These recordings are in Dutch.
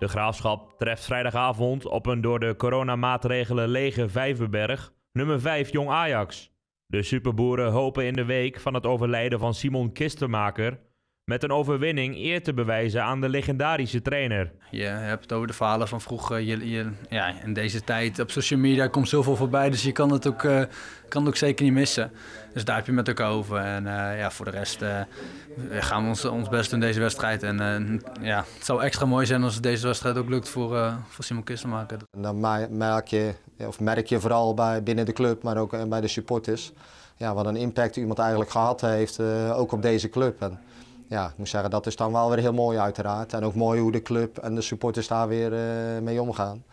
De graafschap treft vrijdagavond op een door de coronamaatregelen lege Vijverberg, nummer 5 Jong Ajax. De superboeren hopen in de week van het overlijden van Simon Kistermaker met een overwinning eer te bewijzen aan de legendarische trainer. Je hebt het over de verhalen van vroeger. Je, ja, in deze tijd op social media komt zoveel voorbij, dus je kan het ook, eh, kan het ook zeker niet missen. Dus daar heb je met elkaar over. En eh, ja, voor de rest eh, gaan we ons, ons best doen deze wedstrijd. En ja, het zou extra mooi zijn als deze wedstrijd ook lukt voor, voor Simon Kistenmaker. En dan merk je, of merk je vooral bij, binnen de club, maar ook bij de supporters, ja, wat een impact iemand eigenlijk gehad heeft, ook op deze club. En, ja, ik moet zeggen, dat is dan wel weer heel mooi uiteraard. En ook mooi hoe de club en de supporters daar weer eh, mee omgaan.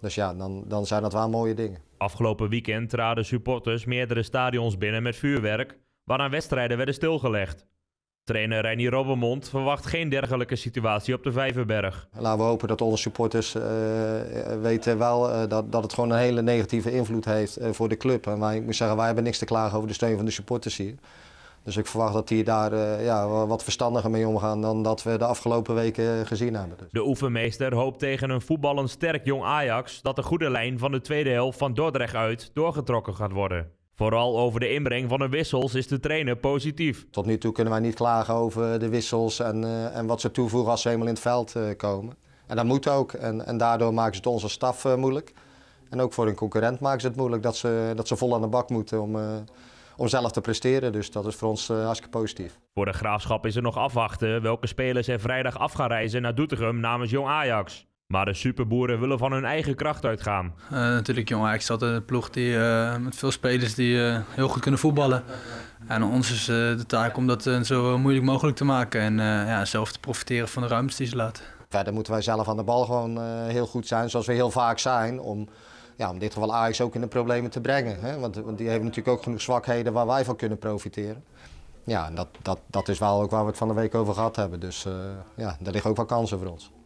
Dus ja, dan, dan zijn dat wel mooie dingen. Afgelopen weekend traden supporters meerdere stadions binnen met vuurwerk, waarna wedstrijden werden stilgelegd. Trainer Reinier Robbenmond verwacht geen dergelijke situatie op de Vijverberg. Laten we hopen dat onze supporters eh, weten wel eh, dat, dat het gewoon een hele negatieve invloed heeft voor de club. En wij, ik moet zeggen, wij hebben niks te klagen over de steun van de supporters hier. Dus ik verwacht dat die daar eh, ja, wat verstandiger mee omgaan dan dat we de afgelopen weken eh, gezien hebben. Dus. De oefenmeester hoopt tegen een voetballend sterk jong Ajax dat de goede lijn van de tweede helft van Dordrecht uit doorgetrokken gaat worden. Vooral over de inbreng van de wissels is de trainer positief. Tot nu toe kunnen wij niet klagen over de wissels en, eh, en wat ze toevoegen als ze helemaal in het veld komen. En dat moet ook. En, daardoor maken ze het onze staf moeilijk. En ook voor een concurrent maken ze het moeilijk dat ze, dat ze vol aan de bak moeten om om zelf te presteren. Dus dat is voor ons eh, hartstikke positief. Voor de graafschap is er nog afwachten welke spelers er vrijdag af gaan reizen naar Doetinchem namens Jong Ajax. Maar de superboeren willen van hun eigen kracht uitgaan. Uh, natuurlijk, jong Ajax had een ploeg die, eh, met veel spelers die heel goed kunnen voetballen. En ons is de taak om dat zo moeilijk mogelijk te maken. En ja, zelf te profiteren van de ruimtes die ze laten. Verder moeten wij zelf aan de bal gewoon heel goed zijn, zoals we heel vaak zijn. Om ja, om dit geval Ajax ook in de problemen te brengen. Hè? Want, want die hebben natuurlijk ook genoeg zwakheden waar wij van kunnen profiteren. Ja, en dat, dat, dat is wel ook waar we het van de week over gehad hebben. Dus eh, ja, daar liggen ook wel kansen voor ons.